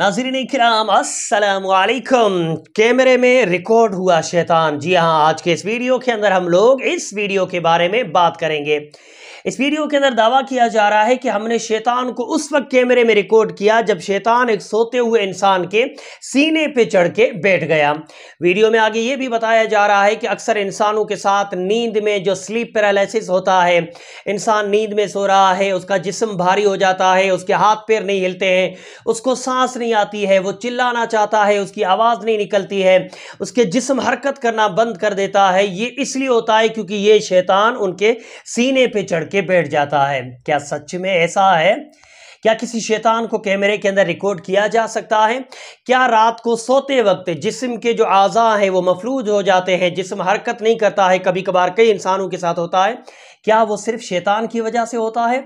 नाजरीन कराम असलकम कैमरे में रिकॉर्ड हुआ शैतान जी हाँ आज के इस वीडियो के अंदर हम लोग इस वीडियो के बारे में बात करेंगे इस वीडियो के अंदर दावा किया जा रहा है कि हमने शैतान को उस वक्त कैमरे में रिकॉर्ड किया जब शैतान एक सोते हुए इंसान के सीने पे चढ़ के बैठ गया वीडियो में आगे ये भी बताया जा रहा है कि अक्सर इंसानों के साथ नींद में जो स्लीप पैरालिसिस होता है इंसान नींद में सो रहा है उसका जिसम भारी हो जाता है उसके हाथ पैर नहीं हिलते हैं उसको सांस नहीं आती है वो चिल्लाना चाहता है उसकी आवाज़ नहीं निकलती है उसके जिसम हरकत करना बंद कर देता है ये इसलिए होता है क्योंकि ये शैतान उनके सीने पर चढ़ करके बैठ जाता है क्या सच में ऐसा है क्या किसी शैतान को कैमरे के अंदर रिकॉर्ड किया जा सकता है क्या रात को सोते वक्त जिस्म के जो आज़ा हैं वो मफलूज हो जाते हैं जिसम हरकत नहीं करता है कभी कभार कई इंसानों के साथ होता है क्या वो सिर्फ शैतान की वजह से होता है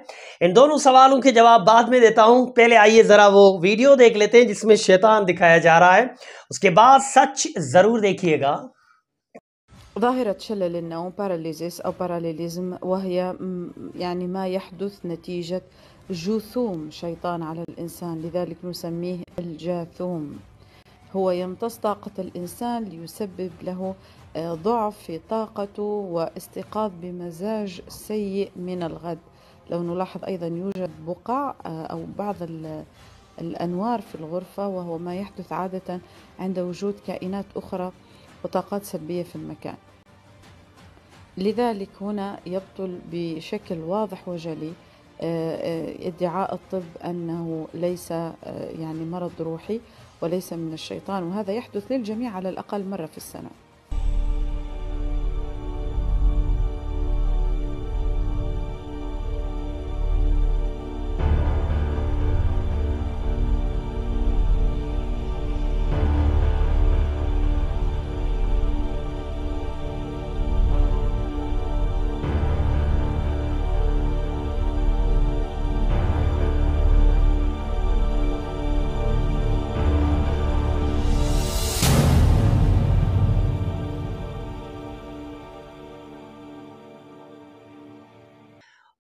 इन दोनों सवालों के जवाब बाद में देता हूँ पहले आइए ज़रा वो वीडियो देख लेते हैं जिसमें शैतान दिखाया जा रहा है उसके बाद सच ज़रूर देखिएगा ظاهرة شلل النوم باراليزيس أو باراليزم وهي يعني ما يحدث نتيجة جثوم شيطان على الإنسان لذلك نسميه الجاثوم هو يمتص طاقة الإنسان ليسبب له آه، ضعف في طاقته واستيقاظ بمزاج سيء من الغد لو نلاحظ أيضا يوجد بقع آه، أو بعض الأنوار في الغرفة وهو ما يحدث عادة عند وجود كائنات أخرى وطاقات سلبية في المكان لذلك هنا يبطل بشكل واضح وجلي آه، آه، ادعاء الطب أنه ليس آه، يعني مرض روحي وليس من الشيطان وهذا يحدث للجميع على الأقل مرة في السنة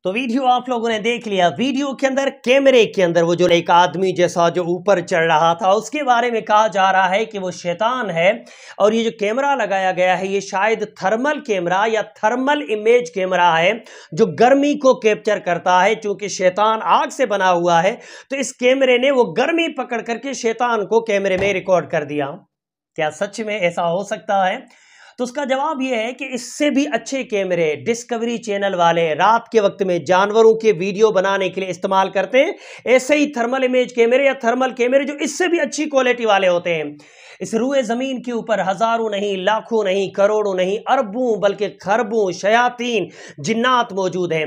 तो वीडियो आप लोगों ने देख लिया वीडियो के अंदर कैमरे के अंदर वो जो एक आदमी जैसा जो ऊपर चढ़ रहा था उसके बारे में कहा जा रहा है कि वो शैतान है और ये जो कैमरा लगाया गया है ये शायद थर्मल कैमरा या थर्मल इमेज कैमरा है जो गर्मी को कैप्चर करता है चूंकि शैतान आग से बना हुआ है तो इस कैमरे ने वो गर्मी पकड़ करके शैतान को कैमरे में रिकॉर्ड कर दिया क्या सच में ऐसा हो सकता है तो उसका जवाब यह है कि इससे भी अच्छे कैमरे डिस्कवरी चैनल वाले रात के वक्त में जानवरों के वीडियो बनाने के लिए इस्तेमाल करते हैं ऐसे ही थर्मल इमेज कैमरे या थर्मल कैमरे जो इससे भी अच्छी क्वालिटी वाले होते हैं इस रुए ज़मीन के ऊपर हज़ारों नहीं लाखों नहीं करोड़ों नहीं अरबों बल्कि खरबों शयातीन जिन्नात मौजूद हैं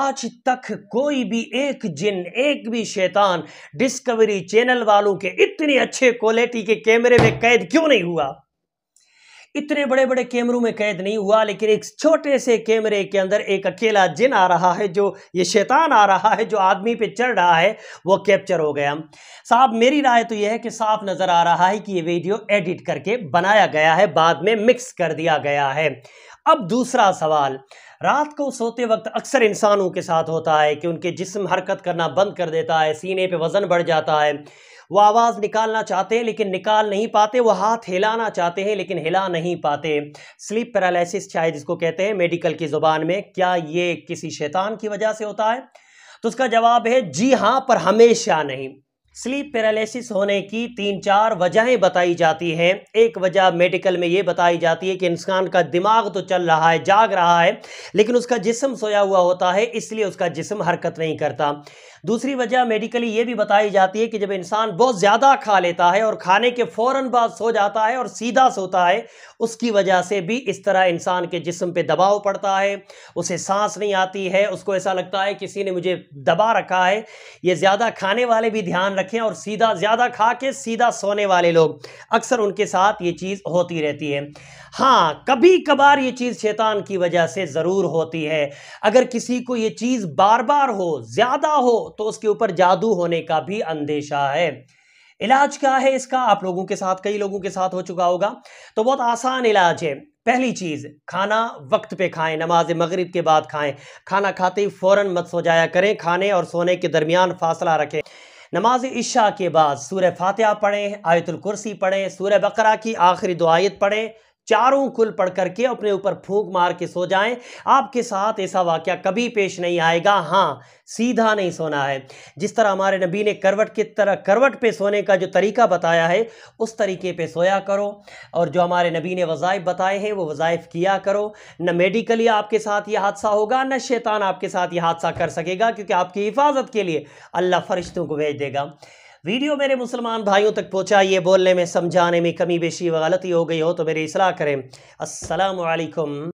आज तक कोई भी एक जिन एक भी शैतान डिस्कवरी चैनल वालों के इतने अच्छे क्वालिटी के कैमरे में कैद क्यों नहीं हुआ इतने बड़े बड़े कैमरों में कैद नहीं हुआ लेकिन एक छोटे से कैमरे के अंदर एक अकेला जिन आ रहा है जो ये शैतान आ रहा है जो आदमी पे चढ़ रहा है वो कैप्चर हो गया साहब मेरी राय तो यह है कि साफ नज़र आ रहा है कि ये वीडियो एडिट करके बनाया गया है बाद में मिक्स कर दिया गया है अब दूसरा सवाल रात को सोते वक्त अक्सर इंसानों के साथ होता है कि उनके जिस्म हरकत करना बंद कर देता है सीने पे वज़न बढ़ जाता है वो आवाज़ निकालना चाहते हैं लेकिन निकाल नहीं पाते वो हाथ हिलाना चाहते हैं लेकिन हिला नहीं पाते स्लीप पैरालिसिस चाहे जिसको कहते हैं मेडिकल की ज़ुबान में क्या ये किसी शैतान की वजह से होता है तो उसका जवाब है जी हाँ पर हमेशा नहीं स्लीप पैरालिसिस होने की तीन चार वजहें बताई जाती हैं एक वजह मेडिकल में ये बताई जाती है कि इंसान का दिमाग तो चल रहा है जाग रहा है लेकिन उसका जिसम सोया हुआ होता है इसलिए उसका जिसम हरकत नहीं करता दूसरी वजह मेडिकली ये भी बताई जाती है कि जब इंसान बहुत ज़्यादा खा लेता है और खाने के फ़ौर बाद सो जाता है और सीधा सोता है उसकी वजह से भी इस तरह इंसान के जिसम पर दबाव पड़ता है उसे सांस नहीं आती है उसको ऐसा लगता है किसी ने मुझे दबा रखा है ये ज़्यादा खाने वाले भी ध्यान रखें और सीधा ज़्यादा खा के सीधा सोने वाले लोग अक्सर उनके साथ ये चीज़ होती रहती है हाँ कभी कभार ये चीज़ शैतान की वजह से ज़रूर होती है अगर किसी को ये चीज़ बार बार हो ज़्यादा हो तो उसके ऊपर जादू होने का भी अंदेशा है इलाज क्या है इसका आप लोगों के साथ कई लोगों के साथ हो चुका होगा तो बहुत आसान इलाज है पहली चीज़ खाना वक्त पे खाएं नमाज मगरिब के बाद खाएं खाना खाते ही फौरन मत सो जाया करें खाने और सोने के दरमियान फासला रखें नमाज इशा के बाद सूर्य फातह पढ़ें आयतुल कुर्सी पढ़ें सूर्य बकरा की आखिरी दुआयत पढ़ें चारों कुल पढ़ करके अपने ऊपर फूक मार के सो जाएं आपके साथ ऐसा वाक्य कभी पेश नहीं आएगा हाँ सीधा नहीं सोना है जिस तरह हमारे नबी ने करवट की तरह करवट पे सोने का जो तरीका बताया है उस तरीके पे सोया करो और जो हमारे नबी ने वज़ाइफ बताए हैं वो वज़ाइफ किया करो न मेडिकली आपके साथ ये हादसा होगा न शैतान आपके साथ ये हादसा कर सकेगा क्योंकि आपकी हिफाजत के लिए अल्लाह फरिश्तों को भेज देगा वीडियो मेरे मुसलमान भाइयों तक पहुँचा ये बोलने में समझाने में कमी बेशी व गलती हो गई हो तो मेरी इसलाह करें असलकम